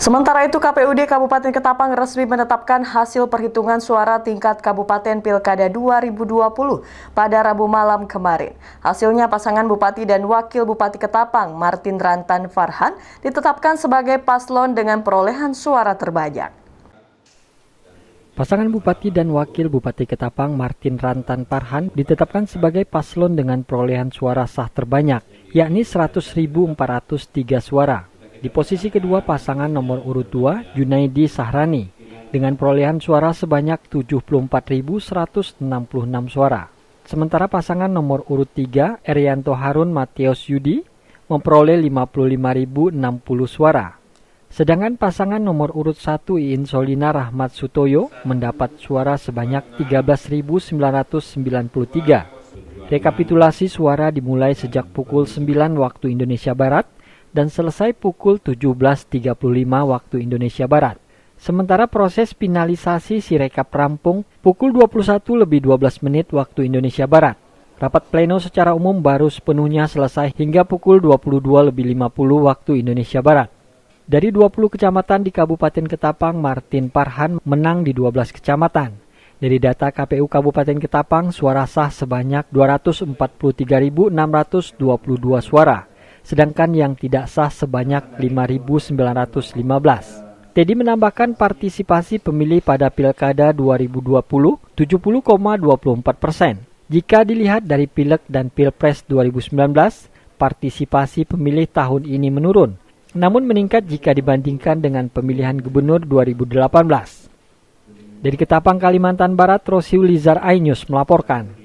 Sementara itu KPUD Kabupaten Ketapang resmi menetapkan hasil perhitungan suara tingkat Kabupaten Pilkada 2020 pada Rabu malam kemarin. Hasilnya pasangan Bupati dan Wakil Bupati Ketapang Martin Rantan Farhan ditetapkan sebagai paslon dengan perolehan suara terbanyak. Pasangan Bupati dan Wakil Bupati Ketapang Martin Rantan Farhan ditetapkan sebagai paslon dengan perolehan suara sah terbanyak, yakni 100.403 suara. Di posisi kedua pasangan nomor urut 2 Junaidi Sahrani dengan perolehan suara sebanyak 74.166 suara. Sementara pasangan nomor urut 3 Erianto Harun Matius Yudi memperoleh 55.060 suara. Sedangkan pasangan nomor urut 1 Iin Solina Rahmat Sutoyo mendapat suara sebanyak 13.993. Rekapitulasi suara dimulai sejak pukul 9 waktu Indonesia Barat dan selesai pukul 17.35 waktu Indonesia Barat. Sementara proses finalisasi sirekap rampung pukul 21 lebih 12 menit waktu Indonesia Barat. Rapat pleno secara umum baru sepenuhnya selesai hingga pukul 22 lebih 50 waktu Indonesia Barat. Dari 20 kecamatan di Kabupaten Ketapang, Martin Parhan menang di 12 kecamatan. Dari data KPU Kabupaten Ketapang, suara sah sebanyak 243.622 suara sedangkan yang tidak sah sebanyak 5.915. Teddy menambahkan partisipasi pemilih pada Pilkada 2020 70,24 persen. Jika dilihat dari Pileg dan Pilpres 2019, partisipasi pemilih tahun ini menurun, namun meningkat jika dibandingkan dengan pemilihan gubernur 2018. Dari Ketapang, Kalimantan Barat, Rosyulizar Ainus melaporkan.